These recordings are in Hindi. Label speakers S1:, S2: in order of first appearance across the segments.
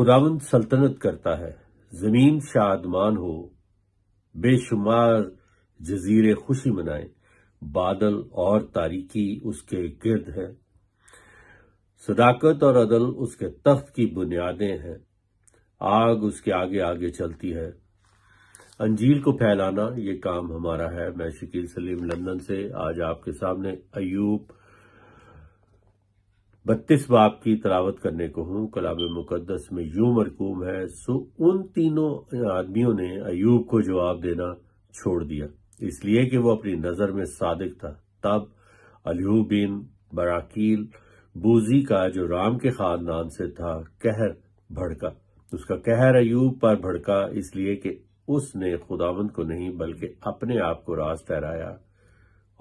S1: खुदावन सल्तनत करता है जमीन शादमान हो बेशुमार जजीरे खुशी मनाए बादल और तारीकी उसके गिर्द है सदाकत और अदल उसके तख्त की बुनियादें हैं आग उसके आगे आगे चलती है अंजील को फैलाना ये काम हमारा है मैं शकील सलीम लंदन से आज आपके सामने अयूब बत्तीस बाप की तलावत करने को हूँ कलाब मुकदस में यूं मरकूम है सो उन तीनों आदमियों ने अयूब को जवाब देना छोड़ दिया इसलिए कि वो अपनी नज़र में सादिक था तब अलहू बिन बराकील बूजी का जो राम के खानदान से था कहर भड़का उसका कहर अयूब पर भड़का इसलिए कि उसने खुदावंत को नहीं बल्कि अपने आप को राज ठहराया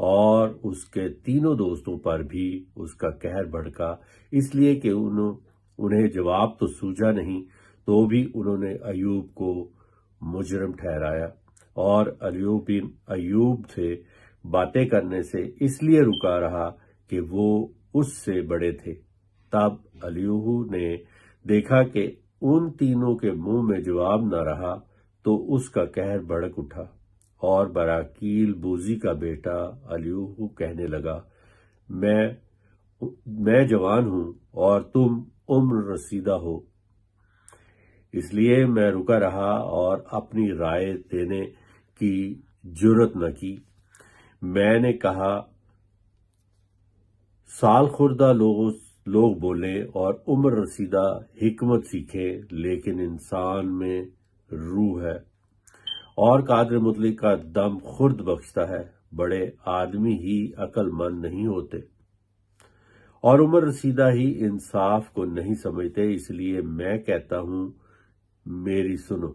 S1: और उसके तीनों दोस्तों पर भी उसका कहर भड़का इसलिए कि उन उन्हें जवाब तो सूझा नहीं तो भी उन्होंने अयूब को मुजरम ठहराया और अयूब अयूब से बातें करने से इसलिए रुका रहा कि वो उससे बड़े थे तब अलियूहू ने देखा कि उन तीनों के मुंह में जवाब न रहा तो उसका कहर भड़क उठा और बराकील बोजी का बेटा अलियूह कहने लगा मैं मैं जवान हूं और तुम उम्र रसीदा हो इसलिए मैं रुका रहा और अपनी राय देने की जरूरत न की मैंने कहा साल खुर्दा लोगों लोग बोले और उम्र रसीदा हिकमत सीखे लेकिन इंसान में रूह है और कादर मुदलिक का दम खुर्द बख्शता है बड़े आदमी ही अकलमंद नहीं होते और उम्र रसीदा ही इंसाफ को नहीं समझते इसलिए मैं कहता हूं मेरी सुनो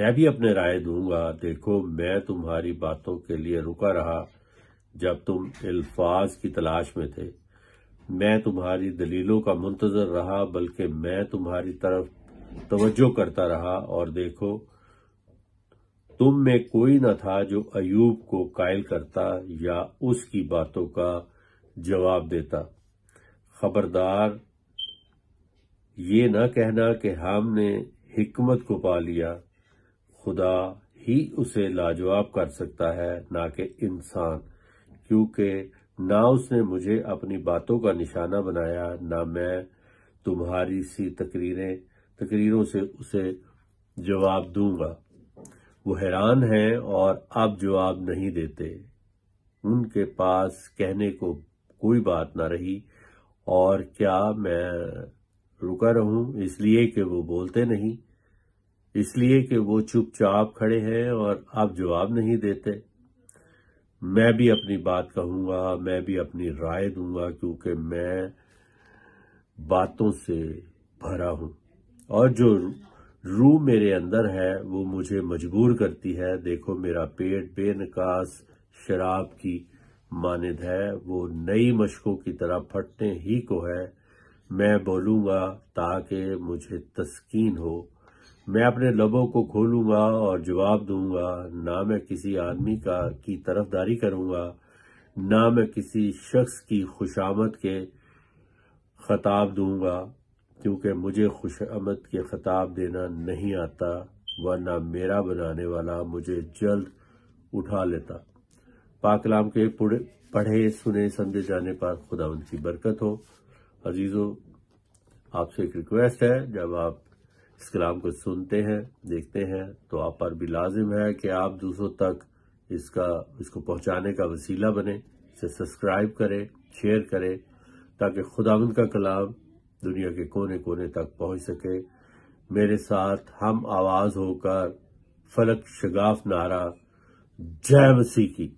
S1: मैं भी अपने राय दूंगा देखो मैं तुम्हारी बातों के लिए रुका रहा जब तुम अल्फाज की तलाश में थे मैं तुम्हारी दलीलों का मुंतजर रहा बल्कि मैं तुम्हारी तरफ तवज्जो करता रहा और देखो तुम में कोई न था जो अयूब को कायल करता या उसकी बातों का जवाब देता खबरदार ये न कहना कि हमने हिकमत को पा लिया खुदा ही उसे लाजवाब कर सकता है ना कि इंसान क्योंकि ना उसने मुझे अपनी बातों का निशाना बनाया ना मैं तुम्हारी सी तकरीरें तकरीरों से उसे जवाब दूंगा वो हैरान हैं और अब जवाब नहीं देते उनके पास कहने को कोई बात ना रही और क्या मैं रुका रहूं इसलिए कि वो बोलते नहीं इसलिए कि वो चुपचाप खड़े हैं और आप जवाब नहीं देते मैं भी अपनी बात कहूंगा मैं भी अपनी राय दूंगा क्योंकि मैं बातों से भरा हूं और जो रूह मेरे अंदर है वो मुझे मजबूर करती है देखो मेरा पेट बेनकास शराब की मानद है वो नई मशकों की तरह फटने ही को है मैं बोलूँगा ताकि मुझे तस्कीन हो मैं अपने लबों को खोलूँगा और जवाब दूंगा ना मैं किसी आदमी का की तरफदारी करूँगा ना मैं किसी शख्स की खुशामद के खताब दूंगा क्योंकि मुझे खुश आमद के खिताब देना नहीं आता वरना मेरा बनाने वाला मुझे जल्द उठा लेता पाकलाम के पढ़े सुने समझे जाने पर खुदा उनकी बरकत हो अजीज़ों आपसे एक रिक्वेस्ट है जब आप इस कलाम को सुनते हैं देखते हैं तो आप पर भी लाजिम है कि आप दूसरों तक इसका इसको पहुंचाने का वसीला बने इसे सब्सक्राइब करें शेयर करें ताकि खुदावंद का कलाम दुनिया के कोने कोने तक पहुंच सके मेरे साथ हम आवाज होकर फलक शगाफ नारा जय मसीह की